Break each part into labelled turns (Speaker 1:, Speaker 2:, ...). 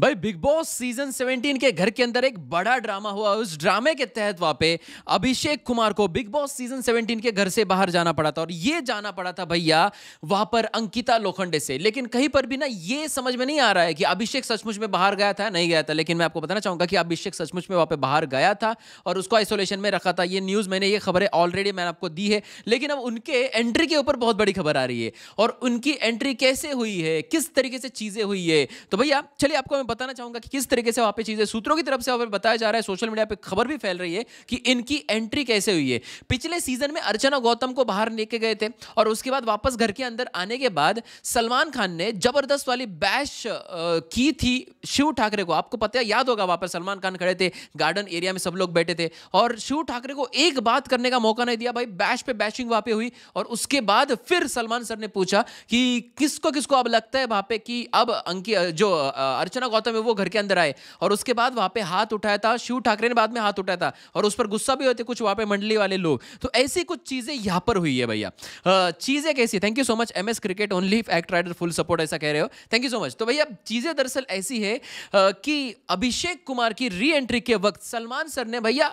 Speaker 1: भाई big boss season 17 के घर के अंदर एक बड़ा ड्रामा हुआ उस ड्रामे के तहत वहां पे अभिषेक कुमार को बिग बॉस सीजन 17 के घर से बाहर जाना पड़ा था और ये जाना पड़ा था भैया वहां पर अंकिता लोखंडे से लेकिन कहीं पर भी ना ये समझ में नहीं आ रहा है कि अभिषेक सचमुच में बाहर गया था नहीं गया था लेकिन मैं आपको बताना चाहूंगा कि अभिषेक सचमुच में वहां पर बाहर गया था और उसको आइसोलेशन में रखा था ये न्यूज मैंने ये खबरें ऑलरेडी मैंने आपको दी है लेकिन अब उनके एंट्री के ऊपर बहुत बड़ी खबर आ रही है और उनकी एंट्री कैसे हुई है किस तरीके से चीजें हुई है तो भैया चलिए आपको मैं बताना चाहूंगा कि किस तरीके से वहां पे चीज़ें सूत्रों की तरफ से वहां पे बताया जा रहा है सोशल मीडिया पे खबर भी फैल रही है कि इनकी एंट्री कैसे हुई है पिछले सीजन में अर्चना गौतम को बाहर लेके गए थे और उसके बाद वापस घर के अंदर आने के बाद सलमान खान ने जबरदस्त वाली बैश की थी शिव ठाकरे को आपको पता है याद होगा वहां पर सलमान खान खड़े थे गार्डन एरिया में सब लोग बैठे थे और शिव ठाकरे को एक बात करने का मौका नहीं दिया भाई बैश पे बैशिंग वहां पे हुई और उसके बाद फिर सलमान सर ने पूछा कि किसको किसको अब लगता है वहां पे कि अब अंकी जो अर्चना गौतम हुआ था मैं वो घर के अंदर आए और उसके बाद वहां पे हाथ उठाया था शिव ठाकरे ने बाद में हाथ उठाया था और उस पर गुस्सा भी होते कुछ वहां पे मंडली वाले लोग तो ऐसी कुछ चीज़ें यहां पर हुई है भैया चीज़ें कैसी thank you so much M S cricket only act rider full support ऐसा कह रहे हो थैंक यू सो मच तो भैया चीज़ें दरअसल ऐसी है कि अभिषेक कुमार की री एंट्री के वक्त सलमान सर ने भैया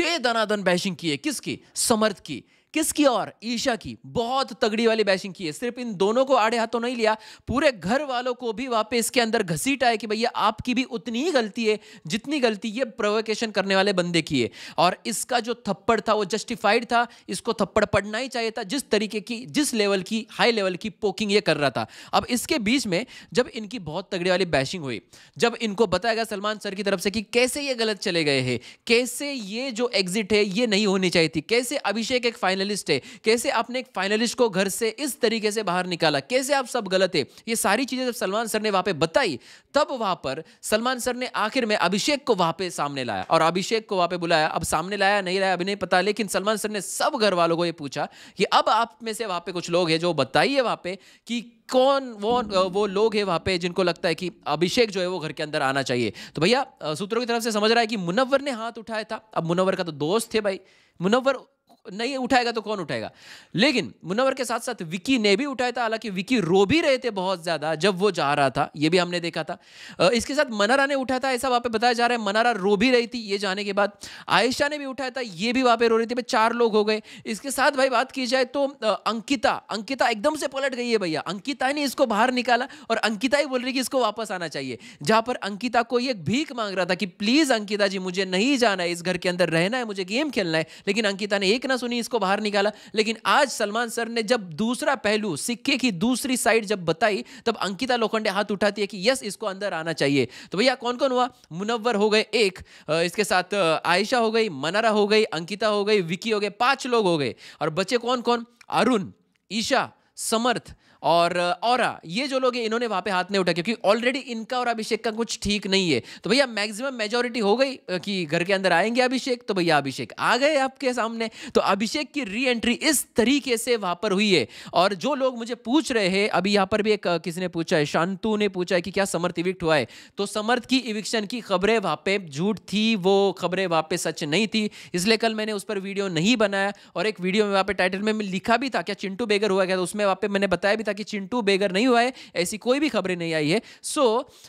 Speaker 1: दे दनादन बैशिंग की है किसकी समर्थ की किसकी और ईशा की बहुत तगड़ी वाली बैशिंग की है सिर्फ इन दोनों को आड़े हाथों नहीं लिया पूरे घर वालों को भी वापस इसके अंदर घसीटा है कि भैया आपकी भी उतनी ही गलती है जितनी गलती ये प्रोवोकेशन करने वाले बंदे की है और इसका जो थप्पड़ था वो जस्टिफाइड था इसको थप्पड़ पड़ना ही चाहिए था जिस तरीके की जिस लेवल की हाई लेवल की पोकिंग ये कर रहा था अब इसके बीच में जब इनकी बहुत तगड़ी वाली बैशिंग हुई जब इनको बताया गया सलमान सर की तरफ से कि कैसे ये गलत चले गए हैं कैसे ये जो एग्जिट है ये नहीं होनी चाहिए थी कैसे अभिषेक एक फाइनल फाइनलिस्ट है कैसे आपने एक फाइनलिस्ट को घर से इस तरीके से बाहर निकाला कैसे आप सब गलत है ये सारी चीज़ें जब सलमान सर ने वहां पर बताई तब वहां पर सलमान सर ने आखिर में अभिषेक को वहां पर सामने लाया और अभिषेक को वहां पर बुलाया अब सामने लाया नहीं लाया अभी नहीं पता लेकिन सलमान सर ने सब घर वालों को ये पूछा कि अब आप में से वहां पर कुछ लोग हैं जो बताइए वहां पर कि कौन वो वो लोग हैं वहां पे जिनको लगता है कि अभिषेक जो है वो घर के अंदर आना चाहिए तो भैया सूत्रों की तरफ से समझ रहा है कि मुनव्वर ने हाथ उठाया था अब मुनव्वर का तो दोस्त थे भाई मुनव्वर नहीं उठाएगा तो कौन उठाएगा लेकिन मुनवर के साथ साथ विकी ने भी उठाया था हालांकि विकी रो भी रहे थे बहुत ज़्यादा जब वो जा रहा था ये भी हमने देखा था इसके साथ मनारा ने उठाया था ऐसा वहां पे बताया जा रहा है मनारा रो भी रही थी ये जाने के बाद आयशा ने भी उठाया था ये भी वहां पर रो रही थी भाई चार लोग हो गए इसके साथ भाई बात की जाए तो अंकिता अंकिता एकदम से पलट गई है भैया अंकिता ने इसको बाहर निकाला और अंकिता ही बोल रही कि इसको वापस आना चाहिए जहां पर अंकिता को एक भीख मांग रहा था कि प्लीज़ अंकिता जी मुझे नहीं जाना है इस घर के अंदर रहना है मुझे गेम खेलना है लेकिन अंकिता ने एक ना सुनी इसको बाहर निकाला लेकिन आज सलमान सर ने जब दूसरा पहलू सिक्के की दूसरी साइड जब बताई तब अंकिता लोखंडे हाथ उठाती है कि यस इसको अंदर आना चाहिए तो भैया कौन कौन हुआ मुनव्वर हो गए एक इसके साथ आयशा हो गई मनारा हो गई अंकिता हो गई विकी हो गए पांच लोग हो गए और बचे कौन कौन अरुण ईशा समर्थ और और हाँ, ये जो लोग इन्होंने वहाँ पे हाथ नहीं उठा क्योंकि ऑलरेडी इनका और अभिषेक का कुछ ठीक नहीं है तो भैया मैक्सिमम मेजोरिटी हो गई कि घर के अंदर आएंगे अभिषेक तो भैया अभिषेक आ गए आपके सामने तो अभिषेक की री एंट्री इस तरीके से वहाँ पर हुई है और जो लोग मुझे पूछ रहे हैं अभी यहाँ पर भी एक किसी ने पूछा है शांतु ने पूछा है कि क्या समर्थ इविक्ट हुआ है तो समर्थ की इविक्शन की खबरें वहाँ पे झूठ थी वो खबरें वहाँ पे सच नहीं थी इसलिए कल मैंने उस पर वीडियो नहीं बनाया और एक वीडियो में वहाँ पे टाइटल में लिखा भी था क्या चिंटू बेगर हुआ गया तो उसमें वहाँ पर मैंने बताया भी था कि चिंटू बेघर नहीं हुआ है ऐसी कोई भी खबरें नहीं आई है सो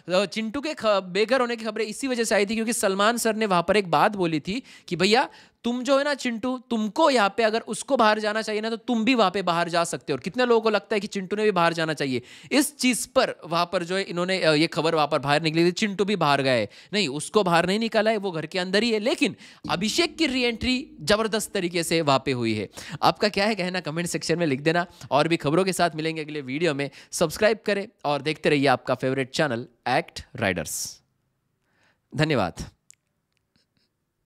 Speaker 1: so, चिंटू के बेघर होने की खबरें इसी वजह से आई थी क्योंकि सलमान सर ने वहां पर एक बात बोली थी कि भैया तुम जो है ना चिंटू तुमको यहाँ पे अगर उसको बाहर जाना चाहिए ना तो तुम भी वहाँ पे बाहर जा सकते हो और कितने लोगों को लगता है कि चिंटू ने भी बाहर जाना चाहिए इस चीज़ पर वहाँ पर जो है इन्होंने ये खबर वहाँ पर बाहर निकली थी चिंटू भी बाहर गए नहीं उसको बाहर नहीं निकाला है वो घर के अंदर ही है लेकिन अभिषेक की री एंट्री ज़बरदस्त तरीके से वहाँ पर हुई है आपका क्या है कहना कमेंट सेक्शन में लिख देना और भी खबरों के साथ मिलेंगे अगले वीडियो में सब्सक्राइब करें और देखते रहिए आपका फेवरेट चैनल एक्ट राइडर्स धन्यवाद